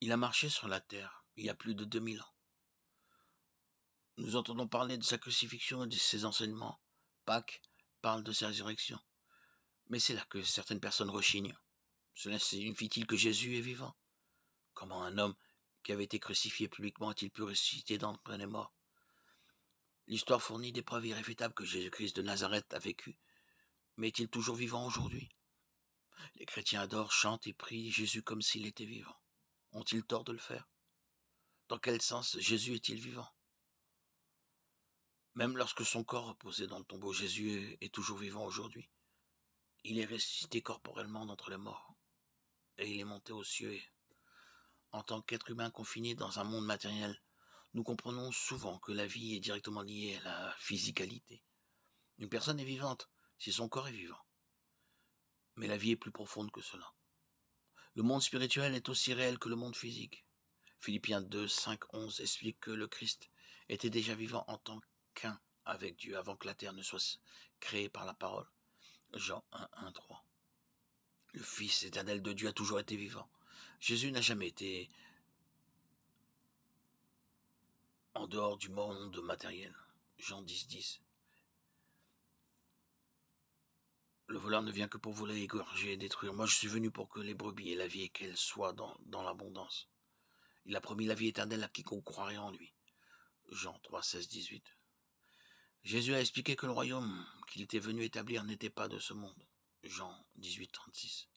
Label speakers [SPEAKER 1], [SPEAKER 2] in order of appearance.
[SPEAKER 1] Il a marché sur la terre il y a plus de 2000 ans. Nous entendons parler de sa crucifixion et de ses enseignements. Pâques parle de sa résurrection. Mais c'est là que certaines personnes rechignent. Cela signifie-t-il que Jésus est vivant Comment un homme qui avait été crucifié publiquement a-t-il pu ressusciter d'entre les morts L'histoire fournit des preuves irréfutables que Jésus-Christ de Nazareth a vécu. Mais est-il toujours vivant aujourd'hui Les chrétiens adorent, chantent et prient Jésus comme s'il était vivant. Ont-ils tort de le faire Dans quel sens Jésus est-il vivant Même lorsque son corps reposait dans le tombeau, Jésus est toujours vivant aujourd'hui. Il est ressuscité corporellement d'entre les morts, et il est monté aux cieux. en tant qu'être humain confiné dans un monde matériel, nous comprenons souvent que la vie est directement liée à la physicalité. Une personne est vivante si son corps est vivant. Mais la vie est plus profonde que cela. Le monde spirituel est aussi réel que le monde physique. Philippiens 2, 5, 11 explique que le Christ était déjà vivant en tant qu'un avec Dieu avant que la terre ne soit créée par la parole. Jean 1, 1, 3. Le Fils éternel de Dieu a toujours été vivant. Jésus n'a jamais été en dehors du monde matériel. Jean 10, 10. Le voleur ne vient que pour voler, égorger et détruire. Moi, je suis venu pour que les brebis et la vie et qu'elles soient dans, dans l'abondance. Il a promis la vie éternelle à quiconque croirait en lui. Jean 3, 16, 18. Jésus a expliqué que le royaume qu'il était venu établir n'était pas de ce monde. Jean 18, 36.